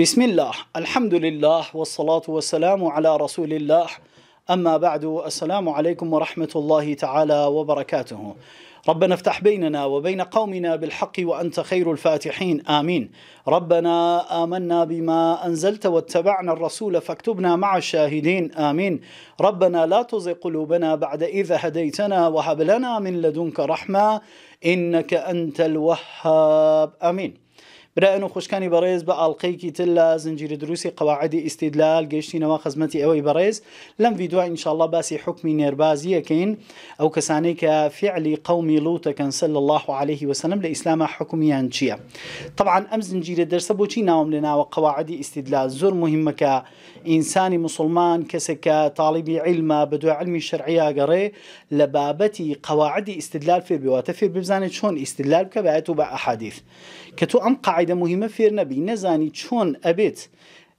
بسم الله الحمد لله والصلاة والسلام على رسول الله أما بعد السلام عليكم ورحمة الله تعالى وبركاته ربنا افتح بيننا وبين قومنا بالحق وأنت خير الفاتحين آمين ربنا آمنا بما أنزلت واتبعنا الرسول فاكتبنا مع الشاهدين آمين ربنا لا تزغ قلوبنا بعد إذا هديتنا وهب لنا من لدنك رحمة إنك أنت الوهاب آمين برای ئەن خوشکانی بەڕێز بە ئاڵلقەیەکی تر لە زنجیرە دروستی قواعدی ئیسیدلال گەشتینەوە خزمەتی ئەوەی بەڕێز لەم ڤیددیوای انشاءله باسی حکمی نێربازیەکەین ئەو کەسانەی کە فعلی قومی لوتەکەن سل الله عليه وسلم لە ئیسلامە حکومیان چییە طبعا ئەم زنجیرە دەرسە بۆچی ناوم لە ناوە قواعدی ئیسیدلال زۆر مهمەکە ئینسانی مسلمان کەسێکە تاالبی علمە بە دوای علمی شرعیا گەڕێ لە بابەتی قواعدی ئیسیدلال فێ بواتە فێ بزانێت چۆن ئیسیدلال بکە بەێت و بە ئەحادیث کە تو ئەم قاعد قاعده مهمه فيرنا نزاني چون ابيت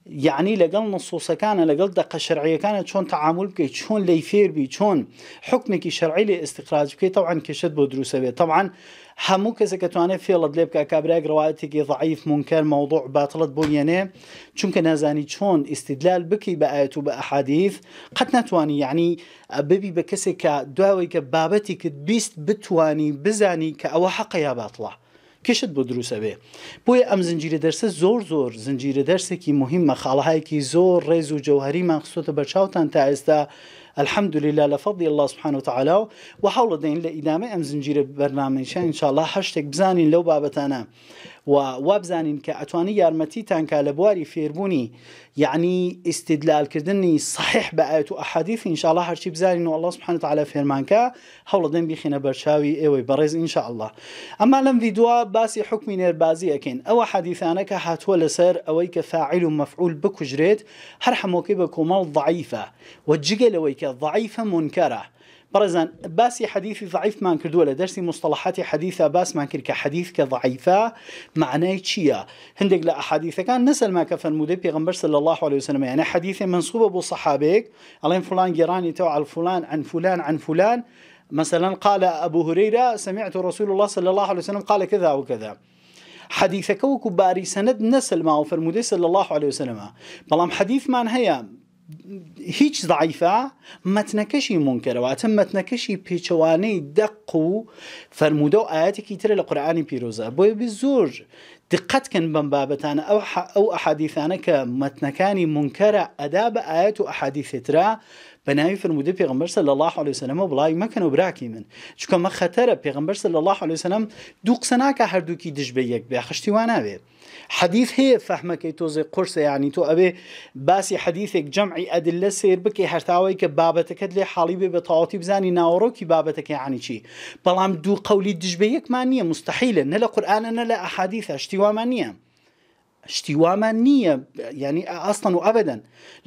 يعني لقال نصوص كان لقال دقة شرعية كانت شون تعامل بكي شون ليفير بي شون حكمك شرعي لاستخراج بكي طبعا كشد بودروسه بي طبعا همو كسا كتواني في الله دليب كابراك روايتك ضعيف منكر موضوع باطلت بوينيه چونك نزاني شون استدلال بكي بآيات وبأحاديث قد نتواني يعني ببي بكسك دواوي كبابتك بيست بتواني بزاني كأوحق يا باطله کشت بۆ دروستەبێ بۆیە ئەم زنجیرە دەرسە زۆر زۆر زنجیرە دەرسێکی مهمە خاڵهایکی زۆر ڕێز و جەوهری ماخسۆتە بە چاوتان تا ئێستا الحمد لله لە فەضی الله سبحان و تعالا و حوڵە دەین لە ئیدامە ئەم زنجیرە بەرنامەیشان انشاءله هەشتێک بزانین لەو بابەتانە و وابزانین که اتوانی یارمتی تان که لبواری فیربونی یعنی کردنی صحیح بە آیت و احادیث انشاءالله هرچی بزارین و الله فیرمان که حول دن بیخینا برشاوی ایوی برز انشاءالله اما لەم ویدوا باسی حکمی نێربازی ئەکەین او حەدیثانە که هاتووە لسر اوی که فاعل و مفعول بکجرید هر حموکی بکومال ضعیفه و جگل اوی که ضعیفه منکره بەڕێزان باسی حەدیفی ضعیفمان کردووە لە درسي مصطلحاتي حەدیثە باس ما کە حەدیث كضعيفة معناه معنای چییە هەندێک كان نسل ما كفن مودي بيغمبر صلى الله عليه وسلم يعني حەدیثی منسوبە بۆ صحابێک فلان جيراني تو على فلان عن فلان عن فلان مثلا قال أبو هريرة سمعت رسول الله صلى الله عليه وسلم قال كذا وكذا حديثك وكباري سند نسل ما وفرمودي صلى الله عليه وسلم بلام حديث ما هيا هیچ ضعیفە متنەکەشی منکەرەوەتە متنەکەشی پێچەوانەی دەق و فرەرمودە و آیات ترە لە قورآانی پیرۆزە بۆی ب زۆر دقتکن بەم بابەتانە او, ئەو ئەحادیثانە کە متنەکانی منکەرە ئەدا بە ئاەت و ئەحادیثێترا بەناوی فرموودی پێغمبەر لە الله عليهوسلمە بڵی مەکەن و براکی من چکە ما خطره پێغمبەر لە الله عليهوسلم دوو قسە ناکە هەردووکی دش بە یەک بێ خشتی واناوێ حەدیث هەیە فەحمەکەی تۆزێ قرص یعنی تو ئەبێ باسی حەدیثێک جەمعی ئەدل لە سێر بکەی هەرتاوەی کە بابەتەکەت لێ حاڵی بێ بە تەواتی بزانی ناوەڕۆکی بابەتەکەی عنی چی بەڵام دوو قولی دژبە یەکمان نییە مستحیلە نە لە قورآانە نە لە ئەحادیثە شتیوامان شتیوامان نیه یعنی اصلا و ابدا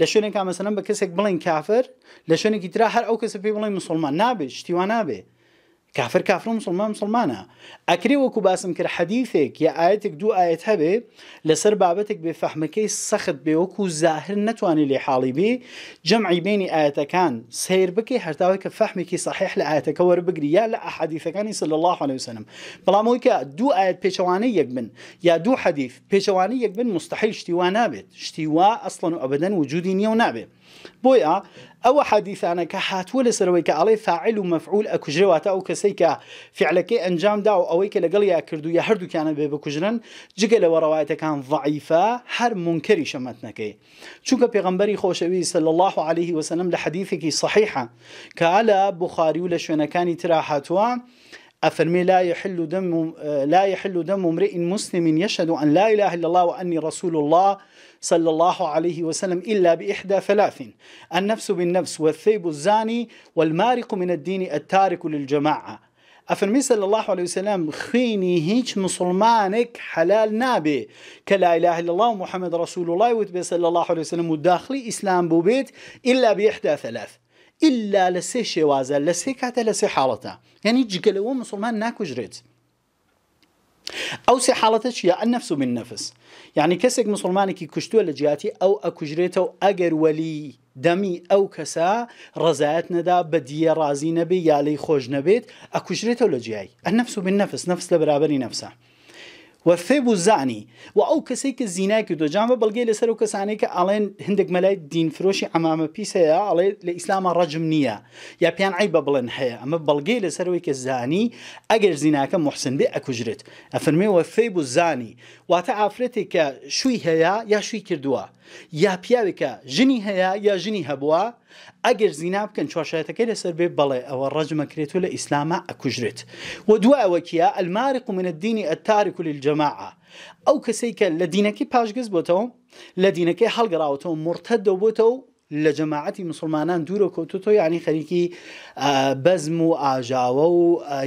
لە که مثلا بە کسی بلین کافر لە که ترا هر او کسی پێی بڵین مسلمان نابێت اشتوا نابێت كافر كافر و مسلمان أكري وكو باسم كر حديثك يا آيتك دو آيت هبه لسر بابتك بفهمكي سخت بي وكو زاهر نتواني لێ حاڵی بێ جەمعی بینی ئاەتەکان سير بكي هەرتاوی فهمكي صحيح لآيتك لە يا لا یا صلى الله عليه وسلم بلا مويكا دو آيت بيشواني يقبن يا بن حديث بيشواني يقبن مستحيل یەک بن مستحیل أصلا وأبدا شتیوا ئەسڵن نابت بويا او حديث انا كحات ولا سرويك علي فاعل ومفعول اكو ئەکوژرەواتە او كسيك کە كي ئەنجامدا و او اويك لەگەڵ كردو يا یا هەردووکیانە بێ بکوژرن جگە لەوە ڕەوایەتەکان ضعیفە هەر منکەری شەمەت نەکەی چونکە پێغمبەری خۆشەوی الله عليه وسلم لحديثك حەدیثێکی صحیحە بخاري ولا بخاری و لە شوێنەکانی أفرمي لا يحل دم لا يحل دم امرئ مسلم يشهد أن لا إله إلا الله وأني رسول الله صلى الله عليه وسلم إلا بإحدى ثلاث النفس بالنفس والثيب الزاني والمارق من الدين التارك للجماعة أفرمي صلى الله عليه وسلم خيني هيج مسلمانك حلال نابي كلا إله إلا الله محمد رسول الله وتبي صلى الله عليه وسلم وداخلي إسلام بوبيت إلا بإحدى ثلاث إلا لسي شوازة لسي كاتا لسي حالتا يعني جقلوا مسلمان ناكو جريت ئەو سێ حاڵەتە چیە ئە نەفس و من نەفس یعنی کەسێک مسلمانێکی کوشتووە لە جیاتی ئەو ئەکوژرێتەوە ئەگەر وەلی دەمی ئەو کەسا ڕزایەت نەدا بە دیە ڕازی نەبێ یالی خۆش نەبێت ئەکوژرێتەوە لە جیایی ئە نەفس و من نەفس نەفس لە بەرابەری نەفسە. وەفێب و زانی و ئەو کەسێک کە زیینای کردو جامە بەڵگەی لەسەر و کەسانێک کە ئاڵێن هەندێک مەلای دینفرۆشی ئەمامە پیسەیە ئەڵێ لە ئیسلامە ڕەجم نییە یا پیان ئای بە بڵێن هەیە ئەمە بەڵگەی لەسەرەوەی کە زانی ئەگەر زیناکە محسن بێ ئەکوژرێت ئەفرمێ وەفێب و زانی واتە ئافرەتێک کە شووی هەیە یا شووی کردووە یا پیاوێکە ژنی هەیە یا ژنی هەبووە ئەگەر زینا بکەن چۆشایەتەکەی لەسەر بێ بڵێ ئەوە ڕەجمەکرێتوە لە ئیسلامە ئەکوژرێت و دوایەوەکیە ئەلماری قومنە دینی ئەتاری کولی جەماعە ئەو کەسەی کە لە دینەکەی پاشگەز بۆتەوە لە دینەکەی هەڵگەڕاوەتەوە مرتە دەبووتەوە لە جەماعەتی مسلمانان دوورە کۆتۆ یعنی خەریکی بەزم و ئاژاوە و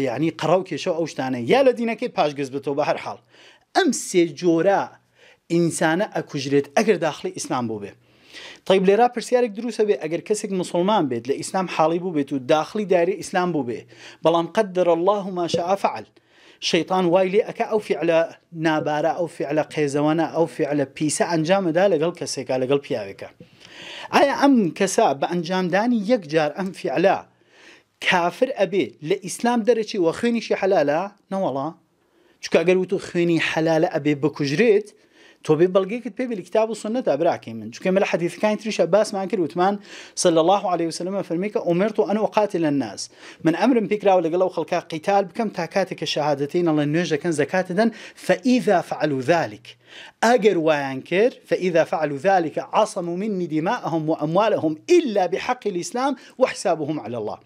یعنی قڕاو کێشە ئەو شتانە یا لە دینەکەی پاشگەز بێتەوە بە هەر حاڵ ئەم سێ جۆرە ئینسانە ئەکوژرێت ئەگەر داخلی ئیسلام بۆ بێ طیب لێرا پرسیارێک دروستە بێ ئەگەر کەسێک مسلمان بێت لە ئیسلام حاڵی بوو بێت و داخلی داری ئیسلام بوو بێ بەڵام قەت دەر الله و ماشەعافعل شەیطان وای لێ ئەکە ئەو فعلە نابارە ئەو فعلە قێزەوەە ئەو فعلە پیسە ئەنجامەدا لەگەڵ کەسێکە لەگەڵ پیاوێکە ئایا ئەم کەسە بە ئەنجامدانی یەک جار ئەم فعلە کافر ئەبێ لە ئیسلام دەرەچی وە خوێنیشی حەلالە نەوەڵە چکەگەر و تو خوێنی حەلالە ئەبێ بکوژرێت تو بي بلغي كتبي بالكتاب والسنة أبراكي من چکە مە حديث حەدیثەکانی تریشە باسمان کرد وتمان صلى الله عليه وسلم فرميك أمرت أن أقاتل الناس من أمر پێکراوە لەگەڵ و خەڵکە قتال بكم تاكاتك الشهادتين الله لە كان زكاة دن فإذا فعلوا ذلك أجر وينكر فإذا فعلوا ذلك عصموا مني دماءهم وأموالهم إلا بحق الإسلام وحسابهم على الله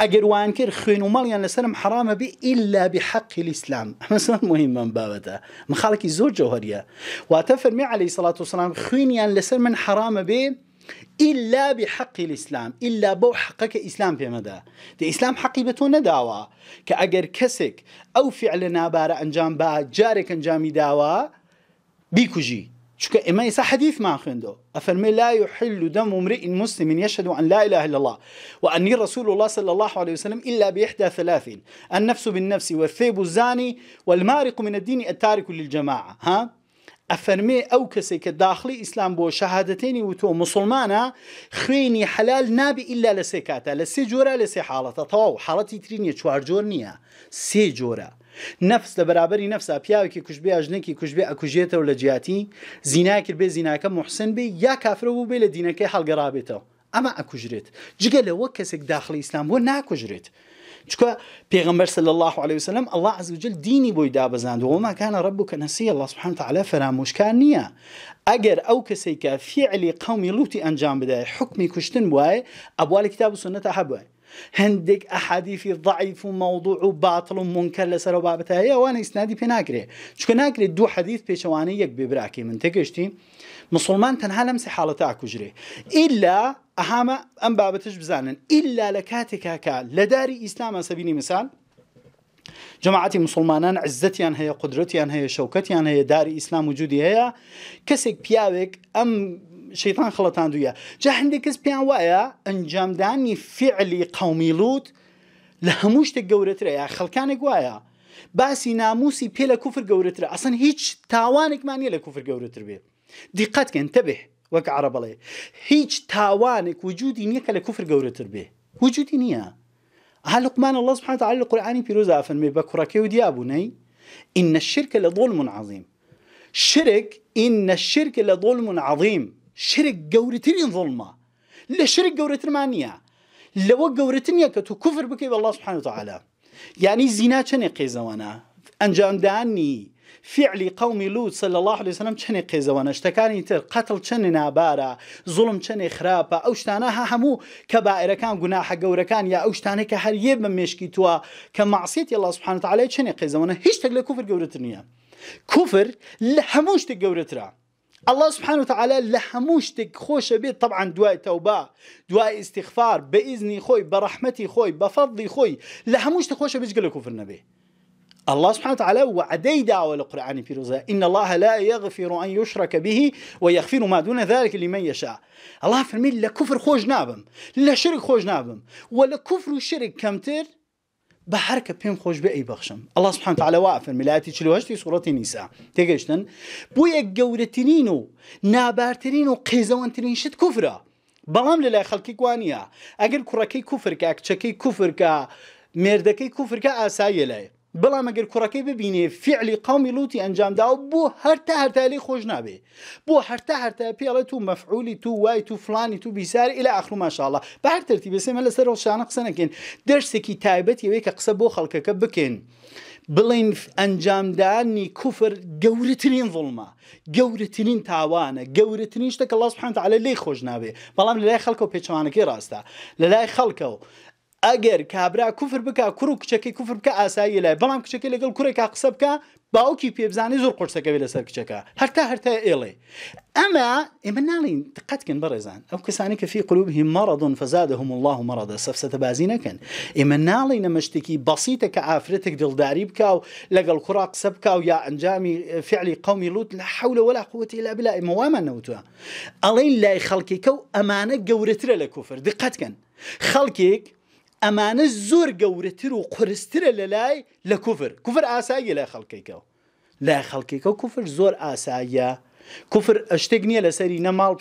أجر وينكر خين ومال يعني سلم حرام بي إلا بحق الإسلام مثلا مهم من بابته مخالك زوج جوهرية و واتە فەرمی عليه الصلاة والسلام خوینیان لسر من حرام بێ إلا بحق الإسلام إلا بو حقك إسلام في مدى دي إسلام حقي بتو نداوا كأجر كسك أو فعل نابار أنجام با جارك ئەنجامی داوا بيكوجي چونکە ئێمە ئێسا حديث ما خندو أفرمي لا يحل دم امرئ مسلم يشهد أن لا إله إلا الله وأني رسول الله صلى الله عليه وسلم إلا بإحدى ثلاث النفس بالنفس والثيب الزاني والمارق من الدين التارك للجماعة ها ئەفەرمێ ئەو کەسێک کە داخلی ئیسلام بۆ شەهادەتێنی وتۆ مسلمانە خوێنی حەلال نابێ ئللا لە سێ کاتە لە سێ جۆرە لە سێ حاڵەتە تەواو حاڵەتی ترینیە چوار جۆر نییە سێ جۆرە. نفس لە بەرابری نفسا پیاوێکی کوشبێ ئاژنێکی کوشبێ ئەکوژێتەوە لە جیاتی زیناکرد بێ زیناکە محسن بێ یا کافرە بوو بێ لە دینەکەی هەڵگەڕابێتەوە ئەمە ئەکوژرێت جگە لەوە کەسێک داخلی ئیسلام بۆ ناکوژرێت چکه پیغمبر صلی الله علیه و سلم الله عز وجل دینی بزند و ما کان ربک نسی الله سبحانه وتعالى فرامۆشکار اگر او ئەو کەسێکە فعلی قوم لوتی انجام بده حکم کشتن بوای ابوال کتاب و سنت هەبووە هندك ئەحادیفی ضعيف و باطل و باتڵ و هي وانا اسنادي ئەوانە ئیسنادی پێ ناکرێ چکە ناکرێت دوو حەدیث پێچەوانە یەک من تكشتي مسلمان تنها لەم سێ حاڵەتە الا اهم ام بابتش بابەتش بزانن ئللا لە کاتێکاکە لە داری ئیسلامە مثال جەماعەتی مسلمانان عزتیان هەیە قدرەتیان هەیە شەوکەتیان هەیە داری ئیسلام وجودی هەیە کەسێک پیاوێک ئەم شەیتان خڵەتان دوە جا هەندێک کەس پێیان وایە ئەنجامدانی فعلی قومیلوت لە هەموو شتێک گەورەترە یا خەڵکانێک وایە باسی ناموسی پێ لە کوفر گەورەترە ئەسن هیچ تاوانێکمانە لە کوفر گەورەتر بێ دیقەتکەن تەبێ وەک عرە بڵێ هیچ تاوانێک وجودی نییە کە لە کوفر گەورەتر بێ وجودی نییە هل لقمان الله سبحانه وتعالى القرآن بيروز أفن بكرك وديابوني إن الشرك لظلم عظيم شرك إن الشرك لظلم عظيم شرك قورتين ظلمة شرك قورتين مانية لو قورتين يكتو كفر بكي بالله سبحانه وتعالى يعني زنا شنقي قيزوانا انجام داني فعل قوم لوط صلى الله عليه وسلم چنێ قێزەوەە شتەکانی تر قتل چنە نابارە ظلم چنێ خراپە ئەو شتانە ها هەموو کە باعرەکان گوناحە گەورەکان یا ئەو شتانێک کە هەریێ بە مێشکی الله سبحانه وتعالى چنێ قێزەوەە هیچ تێک لە کوفر گەورەتر نییە كفر لهموش هەموو ترى الله سبحانه وتعالى لحموش تك خوش بيت طبعا دواء توبة دواء استغفار بإذني خوي برحمتي خوي بفضي خوي لحموش تك خوش بيت جل كفر النبي الله سبحانه وتعالى وعدي دعوة القرآن في رزا إن الله لا يغفر أن يشرك به ويغفر ما دون ذلك لمن يشاء الله فرمي كفر خوش نابم شرك خوش نابم كفر وشرك كمتر بحركة بهم خوش بأي بخشم الله سبحانه وتعالى الملاتي ملاتي هشتي سورة نيساء تقشتن بو يقورتنين و نابارترين قيزوانترين شد كفرة بەڵام لە لای خەڵکی گوانیە ئەگەر کوڕەکەی كفر كا مردكي كفر كا آسايا لأي بەڵام ئەگەر کوڕەکەی ببینێ فعلی قومی لوتی ئەنجامدا و بۆ هەرتا هەرتالی خۆش نابێ بۆ هەرتا هەرتا پێڵێ تو مەفعولی تو وای تو فلانی تو بیسار إلى ئەخرو ماشاءله بە هەر تەرتی بەسێمە لەسەر شانە قسە نەکەن دەرسێکی تایبەت یەوەیە کە قسە بۆ خەڵکەکە بکەین. بڵین ئەنجامدانی کوفر گەورەترین ظڵمە گەورەترین تاوانە گەورەترین شتە کە لەڵ سبحانتە على لێی خۆش نابێ بەڵام لەلای خەڵکە و پێچوانەکەی ڕاستە لەلای خەڵکە و اگر کابرا کوفر بک کوڕ و کچەکەی کوفر بکە ئاسایی لای بەڵام کچەکەی لەگەڵ کوڕێکا قسە بکە باوکی پێبزانانی زۆر قرسەکەوی لەسەر کچەکە هەرتا هەرتا اما ئەمە ئێمە ناڵین دقتکن بەڕێزان او کسانی که فی قلوبهی مەڕدون فەزادەهم الله مەڕدە سەفسەتە بازی نەکەن ئێمە ناڵی نەمەشتێکی بەسیتە کە ئافرەتێک دڵداری بکا و لگل کرا قصب بکە و یا انجامی فعلی قومی لوت لە حولە ولا قوتی لا بلا اما وامان نەوتوە ئەڵین لای خەڵکێکە و ئەمانە گەورەترە لە کوفر دقتکن خەڵکێک أمان الزور گەورەتر و للاي لكفر كفر آسيا لا کوفر ئاسایی لای خەڵکێکەوە لای خەڵکێکە زور زۆر ئاساییە کوفر شتێک نییە لەسەری نەماڵ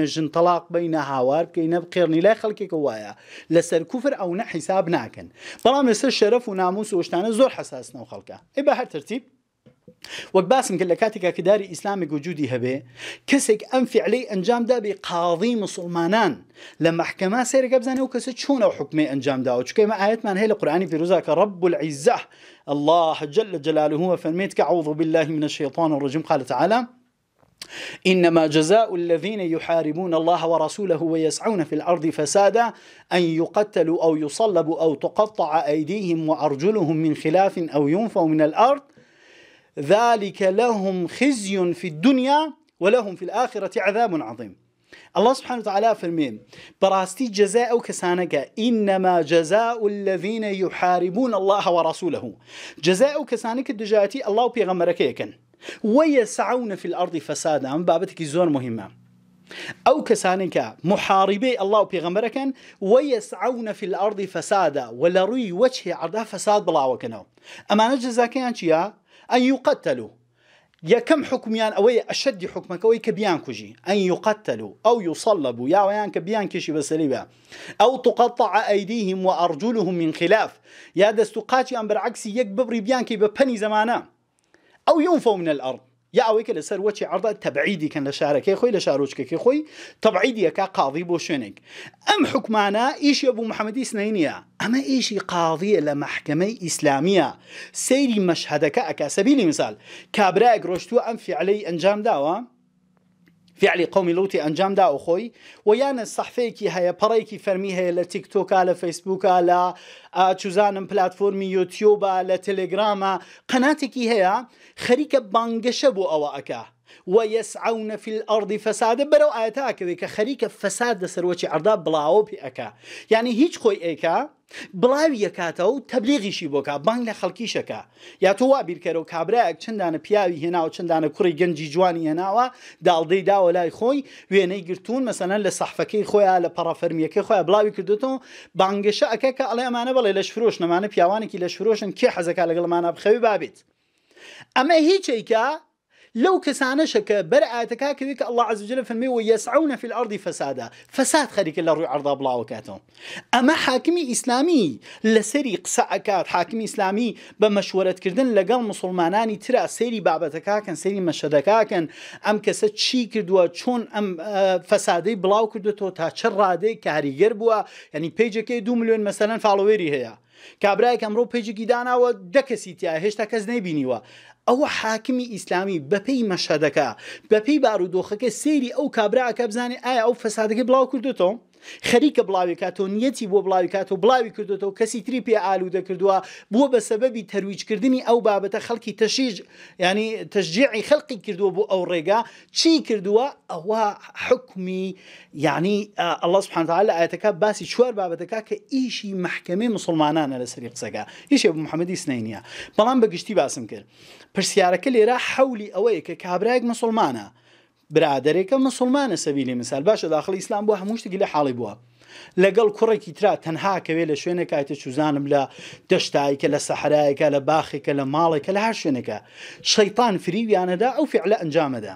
نجن طلاق تەلاق بین نە هاوار بکەین نەبقێڕنی لای خەڵکێکە وایە لەسەر کوفر ئەو نە حیساب ناکەن بەڵام لەسەر شەرەف و ناموس وشتانە زۆر حساسنەوە ترتیب وباسم قال لك لە كداري کە وجودي ئیسلامێک كسك هەبێ کەسێک أنجام دا ئەنجام دابێ لما مسلمانان لە محکەما وكسك بزانێ و أنجام چۆنە حکمی ئەنجام داوە چکەمە ئاەتمان هەیە لە قورآانی پیرروزا کە الله جل جلاله هو فەرمێت أعوذ بالله من الشيطان الرجيم قال تعالى إنما جزاء الذين يحاربون الله ورسوله ويسعون في الأرض فسادا أن يقتلوا أو يصلبوا أو تقطع أيديهم وأرجلهم من خلاف أو ينفوا من الأرض ذلك لهم خزي في الدنيا ولهم في الآخرة عذاب عظيم الله سبحانه وتعالى فرمين براستي جزاء كسانك إنما جزاء الذين يحاربون الله ورسوله جزاء كسانك الدجاتي الله بيغمرك يكن ويسعون في الأرض فسادا بابتك زور مهمة أو كسانك محاربي الله وبيغمبرك ويسعون في الأرض فسادا روي وجهه عرضها فساد بلا وكنو أما نجزا كيان شيا أن يقتلوا يا كم حكميان أو أشد حكمك أو كبيان كجي أن يقتلوا أو يصلبوا يا ويان كبيان كشي بسليبا أو تقطع أيديهم وأرجلهم من خلاف يا دستقاتي أن برعكس يكببري بيان كي ببني زمانا أو ينفوا من الأرض یا اوی ئەوەیکە لەسەر وەچی عردا تەبعیدی کەن لە خوی خۆی که خوی تبعیدی که قاضی بۆ شوێنێک ئەم حکمانە ئیشە بوو محەممەدی اما ایشی قاضی لمحکمه قاضیە لە مححکمەی ئیسلامیە سەیری مەشهدەکە ئەکاسەبیلی مثال اگ روشتو ام فعلی انجام داوه فعلی قومی لوتی انجام دا و خۆی و هي سەحفەیەکی هەیە پەڕێکی فەرمی على تيك توك على فيسبوك على تشوزان بلاتفورم يوتيوب على تيليجرام قناتي كي هي بانگەشە بۆ ئەوە ئەکە وەسعونە فیل ئەردی فەسادە بەرەو ئاەتاکەوێت کە خەریکە فەساد لەسەرۆکی ئەردا بڵاوە پێ ئەک یعنی هیچ خۆی ئەیکا بڵاوی یەکاتەوە و تەبلیغیشی بۆکە بانگ لە خەڵکیشەکە یا تۆ وا بیرکەرەوە کابراەک چندانە پیاوی هێنا و چندانە کوڕی گەنجی جوانی هێناوە داڵدەی داوە لای خۆی وێنەی گرتوون مەسەنەن لە سەحفەکەی خۆیان لە پەڕەفەرمیەکە خۆیان بڵاوی کردوەوە بانگەشە ئەەکە کە ئەڵێمانە بڵێ لە شفرۆش نەمانە پیاوانێکی لە شفرۆشن کێ حەزەکە لەگەڵمانە بخەوی بابێت. ئەمە هیچێکە لو كسانشة كبرعاتك هكذا الله عز وجل فرمي ويسعون في الأرض فسادا فساد خليك الله روي عرض بلا وكاتهم أما حاكمي إسلامي لسري قساء حاكمي إسلامي بمشورة كردن لقال مسلماناني ترى سيري بابتكاكن سيري مشدكاكن أم كسا چی کردووە أم ئەم آه، فەسادەی بڵاو کردوێتەوە تا چه ڕادەی کاریگەر بووە ینی پیجەکەی دو میلیۆن مەسەرەن فاڵوێری هيا کابرایك ئەمڕۆ پێیجگی داناوە دەکەسیتیە هێشتا کەس نەیبینیوە ئەوە حاکمی ئیسلامی بەپەی مەشەدەکە بەپەی بارودۆخەکە سەیری ئەو کابراکە بزانێ ئایا ئەو فەسادەکە بڵاو کردوەوە خەریکە بڵاوی کاتۆ نیەتی بۆ بڵاوی کاتۆ بڵاوی کردوەوە کەسی تری پێ ئالوودە کردووە بووە بە سەبەبی تەرویجکردنی ئەو بابەتە خەڵکی تەشیج ینی تەژجیعی خەڵقی کردووە بۆ ئەو ڕێگا چی کردووە ئەوە حکمی ینی ئەله سبحانتال لە ئاەتەکە باسی چوار بابەتەکە کە ئیشی محکمەی مسلمانانە لە سەری قسەکە هیچ محەممەدی سنینە بەڵام بەگشتی باسم کرد پرسیارەکە لێرە حولی ئەوەیە کە کابراایك مسلمانە برادێکە مسلمانە سەبیلی مثال باشە داخلی ئسلام بۆ هەموو شتێکی لە حاڵی بووە لەگەڵ کوڕێکی تررا تەنها کەوێت لە شوێنە کاتە چوزانم لە دەشتایکە لە سەحرایەکە لە باخێکە لە ماڵێکە لە هەر شوێنەکە شەیتان فریویانەدا ئەو فعلە ئەنجامەدا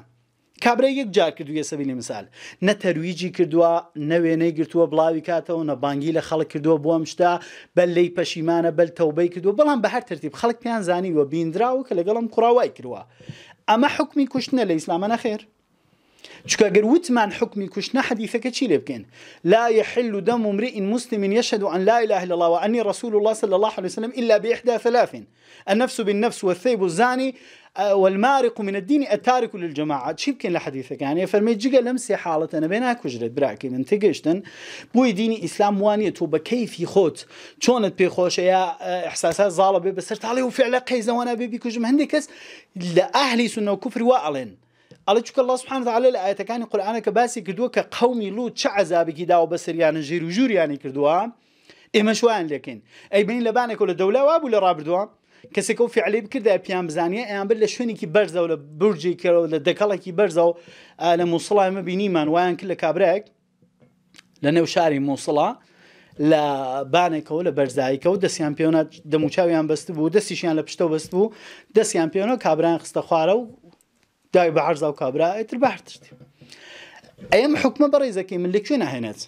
کابرا یەک جار کردوویە سەبیلی مثال نە تەرویجی کردووە نەوێنەی گرتووە بڵاوی کاتەوە نە بانگی لە خەڵک کردووە بۆم شتا بەل لی پەشیمانە بەل تەوبەی کردووە بەڵام بە هەر ترتیب خەڵک پیان زانیوە بیندراوە کە لەگەڵم کوڕاوای کردووە ئەمە حکمی کوشتنە لە ئیسلامە نەخێر چونکە گەر وتمان حکمی کوشتنا حەدیثەکە چی لێ بکەین لا يحل دم امرئ مسلم يشهد أن لا إله إلا الله وأني رسول الله صلى الله عليه وسلم إلا بإحدى ثلاث النفس بالنفس والثيب الزاني آه، والمارق من الدين التارك للجماعة شي بكين لحديثك يعني فرمي جيجا لمسي حالة أنا بينها كجرد براكي من تقشتن بوي ديني إسلام وانية توبة كيف يخوت شونت بي خوش يا آه، إحساسات ظالبة بس عليه وفعلا قيزة وانا بيبي كجم هندي كس لأهلي سنة وكفر وأعلن ئەڵە چکە الله سبحانه تعالی لە ئاەتەکانی قورآانە کە باسی کردووە کە قەومی لوت چه عذابێکی داوە بەسەریانە ژیر و ژووریانی کردووە ئێمە شویان لەکەین ئەی بین لەبانێکەوە لە دەولاوا بوو لە ڕابردووە کەسێکە و فعلی بکردە پیان بزانیە ئەیان بر لە شوێنێکی بەرزەوە لە برجێکەوە لە دەکەڵێکی بەرزە و لە مووسڵایمە بینیمان وایان کرد لە کابراێک لە نێو شاری مووسڵە لە بانێکەوە لە بەرزاییکەوە دەستیان پێۆنە دەموچاویان بەست بوو دەستیشیان لە پشتەوە بەست بوو دەستیان پێۆنە کابراان خستە خوارە و داوی بە حرزا و کابرا ئەتر بەهرتشتی ئەم حکمە بەڕێزەکەی من لەکوێ هنات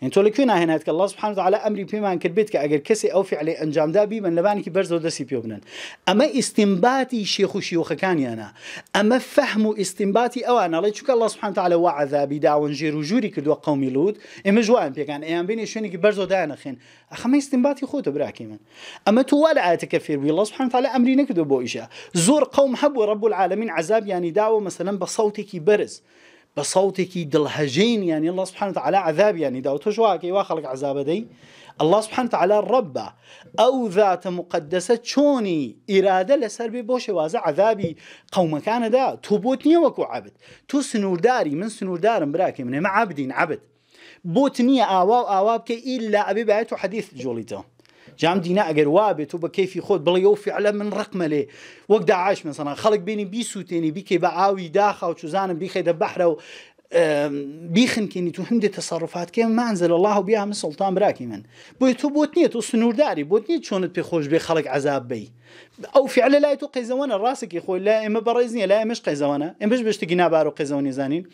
این تو لکوی نهنات که الله سبحانه وتعالى امری پیمان کرد بیت که اگر کسی او فعلی انجام دادی من لبان که برز دستی پیو بنن اما استنباطی شیخ و شیوخ کانی انا اما فهم و او انا الله چون الله سبحانه وتعالى وعذابی داون جیر وجوري كدو قوم لود اما جوان پیکان ايام بيني شونی که برز دانه خین اخه ما استنباطی خود براکی من اما تو ولا آیت کفیر الله سبحانه وتعالى امری نکد بو زور قوم حب رب العالمين عذاب يعني داو مثلا بصوتی کی برز بصوتي دل دلهجين يعني الله سبحانه وتعالى عذاب يعني داو تشواكي واخلق عذاب دي الله سبحانه وتعالى الرب او ذات مقدسه شوني اراده لسر به بوش عذابي قوم كان دا تو بوتني وكو عبد تو داري من سنوردارم براكي من ما عبدين عبد بوتني اواب اواب كي الا ابي بعتو حديث جوليتو جام دينا اگر وابێت تو خود بلا خۆت بڵێ من رقم لي ڕقمە لێ من صنع خلق بيني بي سوتيني بي كي بە ئاوی داخە و بي بیخێدە بەحرە و كيني تو تصرفات تەسەڕفات ما انزل الله بيها من سلطان براكي من بو تو بۆت تو سنور داري بۆت نیە بي خوش بي خلق عذاب بي ئەو فعلە لای تۆ قەیزەوەە ڕاستێکی خۆی لا ئێمە بەڕێز نیە لا ئێمەش قەیزەوەە ئەمەش بشتگی نابار و قەیزەوەنی زانین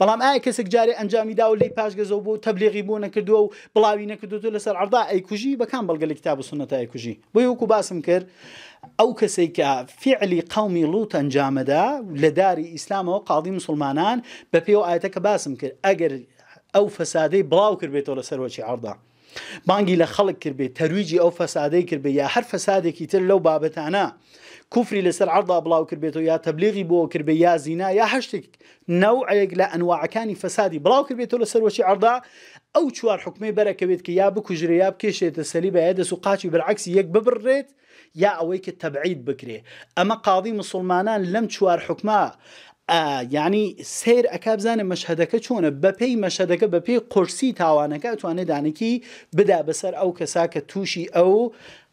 بەڵام ئایا کەسێک جارێ ئەنجامیدا و لی پاشگەزەوە بۆ تەبلیغی بوو نەکردووە و بڵاوی نەکردو لەسەر ئەردا ئەیکوژی بەکان بەڵگەلی کتاب و سنەتە ئەیکوژی بۆی وەکو باسم کرد ئەو کەسێک کە فعلی قومی لوت ئەنجامەدا لە داری ئیسلامەوە قاڵی مسلمانان بە پێوە ئاەتە کە باسم کرد ئەگەر ئەو فەسادەی بڵاو کرد بێتەوە لە سەرۆکی عردا بانگی لە خەڵک کردێ تەرویجی ئەو فەسادەی کردێ یا هەر فەسادێکی تر لەو بابەتانە کوفری لەسەر عردا بڵاو کردێتەوە یا تەبلیغی بۆ کردێ یا زینا یا هەشتێک نەوەیەک لە ئەنواعەکانی فەسادی بڵاو کردێتەوە لە سەرۆکی عردا ئەو چوار حکومی بەرەکەوێت کە یا بکوژرێ یا بکێشێتە سەلی بە دەس و قاچی بەعکسی یەک ببڕێت یا ئەوەی کە تەبعید بکرێ ئەمە قاضی مسلمانان لەم چوار حکما ینی سیر ئەک بزانە مەشهدەکە چۆنە بەپی مەشهدەکە بەپی قرسی تاوانەکە توانێت دانێکی بدا بەسەر ئەو کەسا کە تووشی ئەو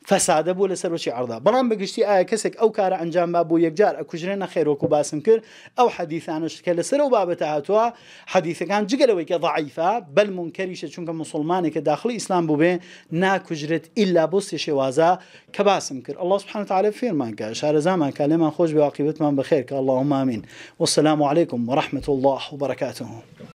فەسادە بوو لە وشي عردا بەڵام بەگشتی ئایا کەسێک او کارە انجام بابو بوو یەکجار ئەکوژرێنە خێرۆک و باسم كر او حەدیثانشکە لەسەر و بابەتە هاتووە حەدیثەکان جگەلەوەی کە ضعیفە ضعيفة بل چونکە مسلمانی کە داخلی بو بوو نا كجرت إلا بۆ سێشێوازە كباسم باسم الله سبحانه وتعالى فێرمان کە شارەزامان کە لێمان خۆش بواقیبتمان بەخێر کە اللهم آمین والسلام عليكم ورحمة الله وبركاته